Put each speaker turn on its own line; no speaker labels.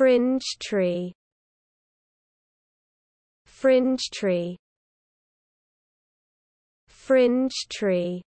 Fringe tree Fringe tree Fringe tree